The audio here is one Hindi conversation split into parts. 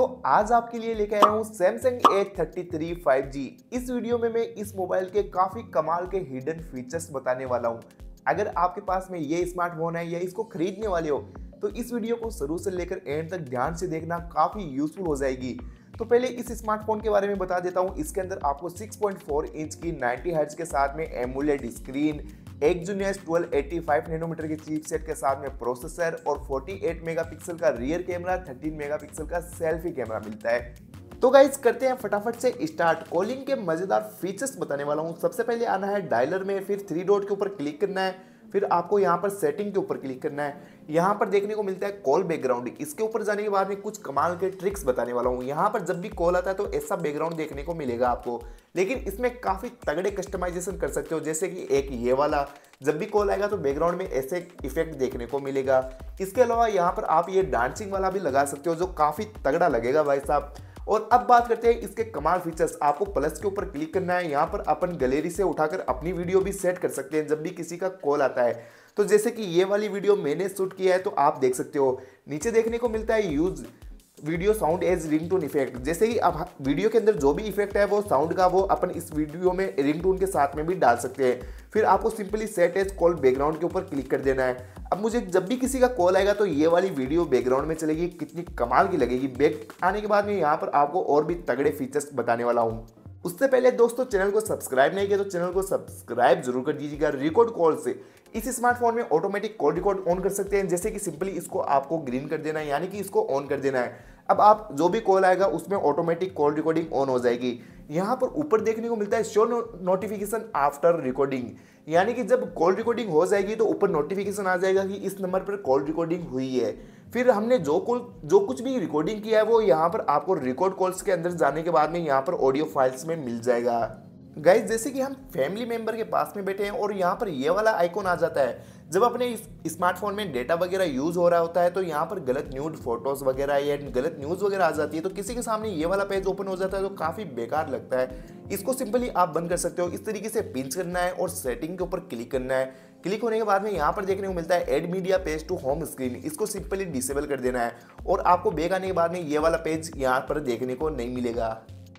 तो आज आपके लिए लेके आया हूँ Samsung A thirty three five G इस वीडियो में मैं इस मोबाइल के काफ़ी कमाल के हिडन फीचर्स बताने वाला हूँ अगर आपके पास में ये स्मार्टफोन है या इसको खरीदने वाले हो तो इस वीडियो को शुरू से लेकर एंड तक ध्यान से देखना काफ़ी यूजफुल हो जाएगी तो पहले इस स्मार्टफोन के बारे में बता देता हूँ इसके अंदर आपको 6.4 इंच की 90 हर्ट्ज के साथ में AMOLED screen Exynos five nanometre की चिपसेट के साथ में प्रोसेसर और 48 मेगापिक्सल का रियर कैमरा 13 मेगापिक्सल का सेल्फी कैमरा मिलता है तो गाइज करते हैं फटाफट से स्टार्ट कॉलिंग के मजेदार फीचर्स बताने वाला हूँ सबसे पहले आना है डायलर में फिर थ्री डॉट के ऊपर क्लिक करना है फिर आपको यहाँ पर सेटिंग के ऊपर क्लिक करना है यहाँ पर देखने को मिलता है कॉल बैकग्राउंड इसके ऊपर जाने के बाद में कुछ कमाल के ट्रिक्स बताने वाला हूँ यहाँ पर जब भी कॉल आता है तो ऐसा बैकग्राउंड देखने को मिलेगा आपको लेकिन इसमें काफ़ी तगड़े कस्टमाइजेशन कर सकते हो जैसे कि एक ये वाला जब भी कॉल आएगा तो बैकग्राउंड में ऐसे इफेक्ट देखने को मिलेगा इसके अलावा यहाँ पर आप ये डांसिंग वाला भी लगा सकते हो जो काफ़ी तगड़ा लगेगा भाई साहब और अब बात करते हैं इसके कमाल फीचर्स आपको प्लस के ऊपर क्लिक करना है यहाँ पर अपन गैलरी से उठाकर अपनी वीडियो भी सेट कर सकते हैं जब भी किसी का कॉल आता है तो जैसे कि ये वाली वीडियो मैंने शूट किया है तो आप देख सकते हो नीचे देखने को मिलता है use video sound as ring tone effect जैसे ही आप वीडियो के अंदर जो भी इफेक्ट है वो साउंड का वो अपन इस वीडियो में रिंग टून के साथ में भी डाल सकते हैं फिर आपको simply set as call background के ऊपर क्लिक कर देना है अब मुझे जब भी किसी का कॉल आएगा तो ये वाली वीडियो बैकग्राउंड में चलेगी कितनी कमाल की लगेगी बैक आने के बाद में यहाँ पर आपको और भी तगड़े फीचर्स बताने वाला हूँ उससे पहले दोस्तों चैनल को सब्सक्राइब नहीं किया तो चैनल को सब्सक्राइब जरूर कर दीजिएगा रिकॉर्ड कॉल से इस स्मार्टफोन में ऑटोमेटिक कॉल रिकॉर्ड ऑन कर सकते हैं जैसे कि सिंपली इसको आपको ग्रीन कर देना है यानी कि इसको ऑन कर देना है अब आप जो भी कॉल आएगा उसमें ऑटोमेटिक कॉल रिकॉर्डिंग ऑन हो जाएगी यहाँ पर ऊपर देखने को मिलता है शो नोटिफिकेशन आफ्टर रिकॉर्डिंग यानी कि जब कॉल रिकॉर्डिंग हो जाएगी तो ऊपर नोटिफिकेशन आ जाएगा कि इस नंबर पर कॉल रिकॉर्डिंग हुई है फिर हमने जो कॉल जो कुछ भी रिकॉर्डिंग किया है वो यहाँ पर आपको रिकॉर्ड कॉल्स के अंदर जाने के बाद में यहाँ पर ऑडियो फाइल्स में मिल जाएगा गाइज जैसे कि हम फैमिली मेंबर के पास में बैठे हैं और यहाँ पर ये वाला आइकॉन आ जाता है जब अपने स्मार्टफोन में डेटा वगैरह यूज़ हो रहा होता है तो यहाँ पर गलत न्यूड फोटोज़ वगैरह या गलत न्यूज़ वगैरह आ जाती है तो किसी के सामने ये वाला पेज ओपन हो जाता है तो काफ़ी बेकार लगता है इसको सिंपली आप बंद कर सकते हो इस तरीके से पिंच करना है और सेटिंग के ऊपर क्लिक करना है क्लिक होने के बाद में यहाँ पर देखने को मिलता है add media page to home screen इसको सिंपली डिसेबल कर देना है और आपको बेग आने के बाद में ये वाला पेज यहाँ पर देखने को नहीं मिलेगा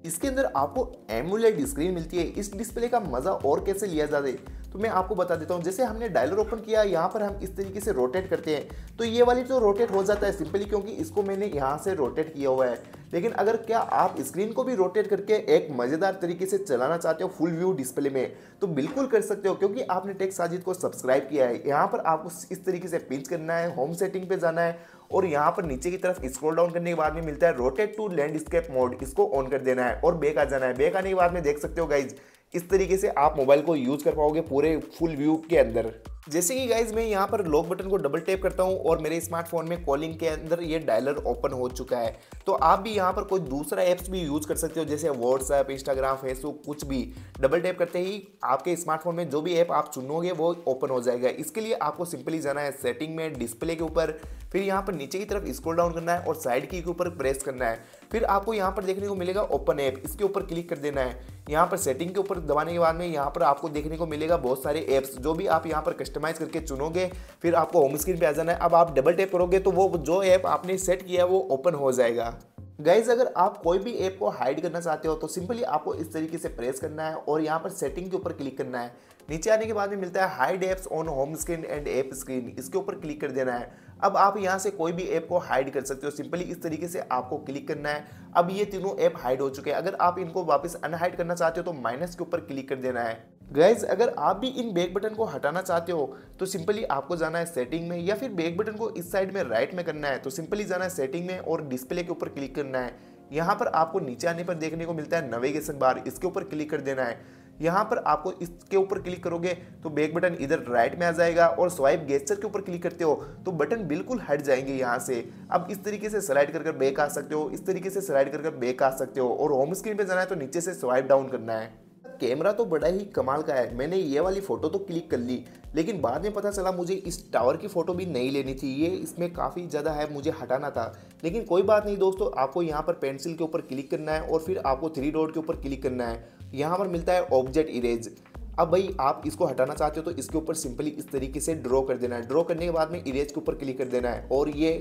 इसके अंदर आपको एमुलेट स्क्रीन मिलती है इस डिस्प्ले का मजा और कैसे लिया जाए तो मैं आपको बता देता हूँ जैसे हमने डायलर ओपन किया यहाँ पर हम इस तरीके से रोटेट करते हैं तो ये वाली तो रोटेट हो जाता है सिंपली क्योंकि इसको मैंने यहाँ से रोटेट किया हुआ है लेकिन अगर क्या आप स्क्रीन को भी रोटेट करके एक मज़ेदार तरीके से चलाना चाहते हो फुल व्यू डिस्प्ले में तो बिल्कुल कर सकते हो क्योंकि आपने टेक्स साजिद को सब्सक्राइब किया है यहाँ पर आपको इस तरीके से पिंच करना है होम सेटिंग पे जाना है और यहाँ पर नीचे की तरफ स्क्रॉल डाउन करने के बाद में मिलता है रोटेट टू लैंडस्केप मोड इसको ऑन कर देना है और बेक आ जाना है बेक आने के बाद में देख सकते हो गाइज़ इस तरीके से आप मोबाइल को यूज़ कर पाओगे पूरे फुल व्यू के अंदर जैसे कि गाइज मैं यहाँ पर लॉक बटन को डबल टैप करता हूँ और मेरे स्मार्टफोन में कॉलिंग के अंदर ये डायलर ओपन हो चुका है तो आप भी यहाँ पर कोई दूसरा ऐप्स भी यूज़ कर सकते हो जैसे व्हाट्सएप इंस्टाग्राम फेसबुक कुछ भी डबल टैप करते ही आपके स्मार्टफोन में जो भी ऐप आप चुनोगे वो ओपन हो जाएगा इसके लिए आपको सिंपली जाना है सेटिंग में डिस्प्ले के ऊपर फिर यहाँ पर नीचे की तरफ स्क्रॉल डाउन करना है और साइड की के ऊपर प्रेस करना है फिर आपको यहाँ पर देखने को मिलेगा ओपन ऐप इसके ऊपर क्लिक कर देना है यहाँ पर सेटिंग के ऊपर दबाने के बाद में यहाँ पर आपको देखने को मिलेगा बहुत सारे ऐप्स जो भी आप यहाँ पर कस्टमाइज करके चुनोगे फिर आपको होम स्क्रीन पर आ जाना है अब आप डबल टैप करोगे तो वो जो ऐप आपने सेट किया है वो ओपन हो जाएगा गाइज अगर आप कोई भी ऐप को हाइड करना चाहते हो तो सिंपली आपको इस तरीके से प्रेस करना है और यहाँ पर सेटिंग के ऊपर क्लिक करना है नीचे आने के बाद में मिलता है hide apps on home screen and app screen इसके ऊपर क्लिक कर देना है अब आप यहाँ से कोई भी ऐप को हाइड कर सकते हो सिंपली इस तरीके से आपको क्लिक करना है अब ये तीनों ऐप हाइड हो चुके हैं अगर आप इनको वापस अनहाइड करना चाहते हो तो माइनस के ऊपर क्लिक कर देना है गैज अगर आप भी इन बैक बटन को हटाना चाहते हो तो सिंपली आपको जाना है सेटिंग में या फिर बैक बटन को इस साइड में राइट में करना है तो सिंपली जाना है सेटिंग में और डिस्प्ले के ऊपर क्लिक करना है यहाँ पर आपको नीचे आने पर देखने को मिलता है नवेगेशन बार इसके ऊपर क्लिक कर देना है यहाँ पर आपको इसके ऊपर क्लिक करोगे तो बैक बटन इधर राइट में आ जाएगा और स्वाइप गेस्टर के ऊपर क्लिक करते हो तो बटन बिल्कुल हट जाएंगे यहाँ से अब इस तरीके से स्लाइड कर बैक आ सकते हो इस तरीके से स्लाइड कर कर बैक आ सकते हो और होम स्क्रीन पर जाना है तो नीचे से स्वाइप डाउन करना है कैमरा तो बड़ा ही कमाल का है मैंने ये वाली फ़ोटो तो क्लिक कर ली लेकिन बाद में पता चला मुझे इस टावर की फ़ोटो भी नहीं लेनी थी ये इसमें काफ़ी ज़्यादा है मुझे हटाना था लेकिन कोई बात नहीं दोस्तों आपको यहाँ पर पेंसिल के ऊपर क्लिक करना है और फिर आपको थ्री डॉट के ऊपर क्लिक करना है यहाँ पर मिलता है ऑब्जेक्ट इरेज अब भाई आप इसको हटाना चाहते हो तो इसके ऊपर सिंपली इस तरीके से ड्रॉ कर देना है ड्रॉ करने के बाद में इरेज के ऊपर क्लिक कर देना है और ये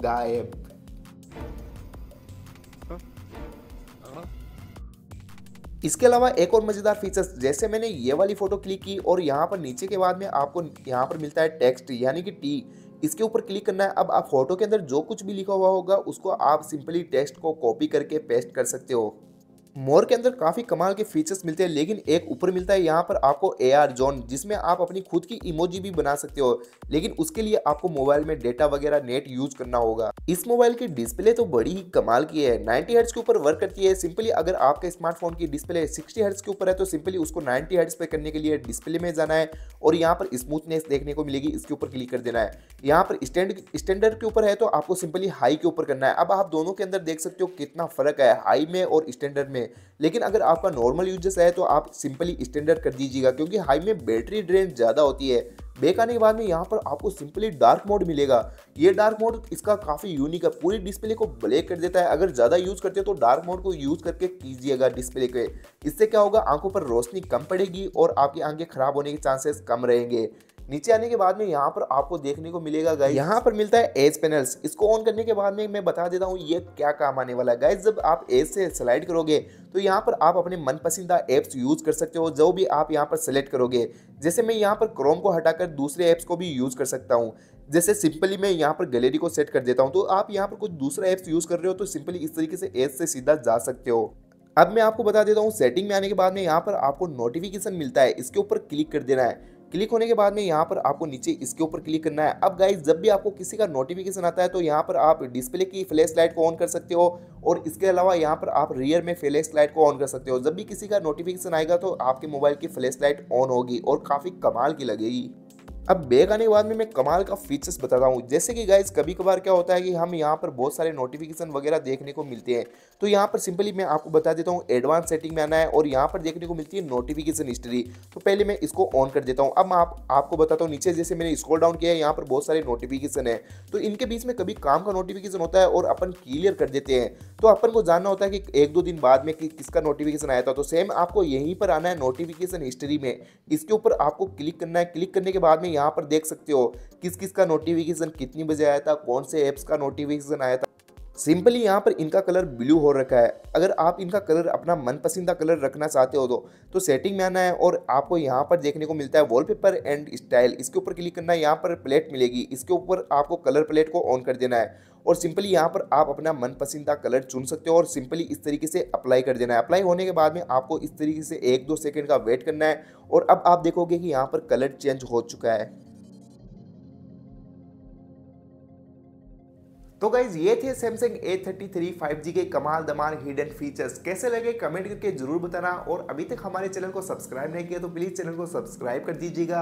गायब इसके अलावा एक और मज़ेदार फीचर्स जैसे मैंने ये वाली फ़ोटो क्लिक की और यहाँ पर नीचे के बाद में आपको यहाँ पर मिलता है टेक्स्ट यानी कि टी इसके ऊपर क्लिक करना है अब आप फोटो के अंदर जो कुछ भी लिखा हुआ होगा उसको आप सिंपली टेक्स्ट को कॉपी करके पेस्ट कर सकते हो मोर के अंदर काफ़ी कमाल के फीचर्स मिलते हैं लेकिन एक ऊपर मिलता है यहाँ पर आपको ए आर जोन जिसमें आप अपनी खुद की इमोजी भी बना सकते हो लेकिन उसके लिए आपको मोबाइल में डेटा वगैरह नेट यूज करना होगा इस मोबाइल की डिस्प्ले तो बड़ी ही कमाल की है 90 हर्ट्स के ऊपर वर्क करती है सिंपली अगर आपके स्मार्टफोन की डिस्प्ले सिक्सटी हर्ट्स के ऊपर है तो सिंपली उसको नाइनटी हर्ट्स पे करने के लिए डिस्प्ले में जाना है और यहाँ पर स्मूथनेस देखने को मिलेगी इसके ऊपर क्लिक कर देना है यहाँ पर स्टैंड स्टैंडर्ड के ऊपर है तो आपको सिंपली हाई के ऊपर करना है अब आप दोनों के अंदर देख सकते हो कितना फर्क है हाई में और स्टैंडर्ड में में लेकिन अगर आपका नॉर्मल यूजर्स है तो आप सिंपली स्टैंडर्ड कर दीजिएगा क्योंकि हाई में बैटरी ड्रेन ज़्यादा होती है बेक आने के बाद में यहाँ पर आपको सिंपली डार्क मोड मिलेगा ये डार्क मोड इसका काफ़ी यूनिक है पूरी डिस्प्ले को ब्लैक कर देता है अगर ज़्यादा यूज़ करते हो तो डार्क मोड को यूज़ करके कीजिएगा डिस्प्ले के इससे क्या होगा आंखों पर रोशनी कम पड़ेगी और आपकी आंखें खराब होने के चांसेस कम रहेंगे नीचे आने के बाद में यहाँ पर आपको देखने को मिलेगा गाइज यहाँ पर मिलता है एज पैनल्स इसको ऑन करने के बाद में मैं बता देता हूँ ये क्या काम आने वाला है गाइज जब आप एज से स्लाइड करोगे तो यहाँ पर आप अपने मनपसंदा ऐप्स यूज़ कर सकते हो जो भी आप यहाँ पर सेलेक्ट करोगे जैसे मैं यहाँ पर क्रोम को हटाकर दूसरे ऐप्स को भी यूज़ कर सकता हूँ जैसे सिंपली मैं यहाँ पर गैलरी को सेट कर देता हूँ तो आप यहाँ पर कुछ दूसरा ऐप्स यूज़ कर रहे हो तो सिंपली इस तरीके से एज से सीधा जा सकते हो अब मैं आपको बता देता हूँ सेटिंग में आने के बाद में यहाँ पर आपको नोटिफिकेशन मिलता है इसके ऊपर क्लिक कर देना है क्लिक होने के बाद में यहाँ पर आपको नीचे इसके ऊपर क्लिक करना है अब गाइज जब भी आपको किसी का नोटिफिकेशन आता है तो यहाँ पर आप डिस्प्ले की फ्लैश लाइट को ऑन कर सकते हो और इसके अलावा यहाँ पर आप रियर में फ्लैश लाइट को ऑन कर सकते हो जब भी किसी का नोटिफिकेशन आएगा तो आपके मोबाइल की फ्लैश लाइट ऑन होगी और काफ़ी कमाल की लगेगी अब बैग आने के बाद में मैं कमाल का फीचर्स बताता हूँ जैसे कि गाइज कभी कभार क्या होता है कि हम यहाँ पर बहुत सारे नोटिफिकेशन वगैरह देखने को मिलते हैं तो यहाँ पर सिंपली मैं आपको बता देता हूँ एडवांस सेटिंग में आना है और यहाँ पर देखने को मिलती है नोटिफिकेशन हिस्ट्री तो पहले मैं इसको ऑन कर देता हूँ अब आप, आपको बताता हूँ नीचे जैसे मैंने स्कोल डाउन किया है यहाँ पर बहुत सारे नोटिफिकेशन है तो इनके बीच में कभी काम का नोटिफिकेशन होता है और अपन क्लियर कर देते हैं तो अपन को जानना होता है कि एक दो दिन बाद में कि किसका नोटिफिकेशन आया था तो सेम आपको यहीं पर आना है नोटिफिकेशन हिस्ट्री में इसके ऊपर आपको क्लिक करना है क्लिक करने के बाद में में यहाँ पर देख सकते हो किस किस का नोटिफिकेशन कितनी बजे आया था कौन से ऐप्स का नोटिफिकेशन आया था सिंपली यहाँ पर इनका कलर ब्लू हो रखा है अगर आप इनका कलर अपना मनपसंदा कलर रखना चाहते हो तो सेटिंग तो में आना है और आपको यहाँ पर देखने को मिलता है वॉलपेपर एंड स्टाइल इसके ऊपर क्लिक करना है यहाँ पर प्लेट मिलेगी इसके ऊपर आपको कलर प्लेट को ऑन कर देना है और सिंपली यहाँ पर आप अपना मनपसंदा कलर चुन सकते हो और सिंपली इस तरीके से अप्लाई कर देना है अप्लाई होने के बाद में आपको इस तरीके से एक दो सेकेंड का वेट करना है और अब आप देखोगे कि यहाँ पर कलर चेंज हो चुका है तो गाइज ये थे सैमसंग A33 5G के कमाल दमाल हिडन फीचर्स कैसे लगे कमेंट करके जरूर बताना और अभी तक हमारे चैनल को सब्सक्राइब नहीं किया तो प्लीज़ चैनल को सब्सक्राइब कर दीजिएगा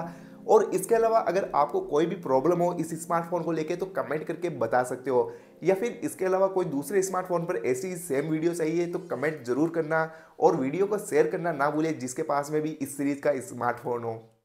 और इसके अलावा अगर आपको कोई भी प्रॉब्लम हो इस स्मार्टफोन को लेके तो कमेंट करके बता सकते हो या फिर इसके अलावा कोई दूसरे स्मार्टफोन पर ऐसी सेम वीडियो चाहिए तो कमेंट जरूर करना और वीडियो को शेयर करना ना भूलें जिसके पास में भी इस सीरीज़ का स्मार्टफोन हो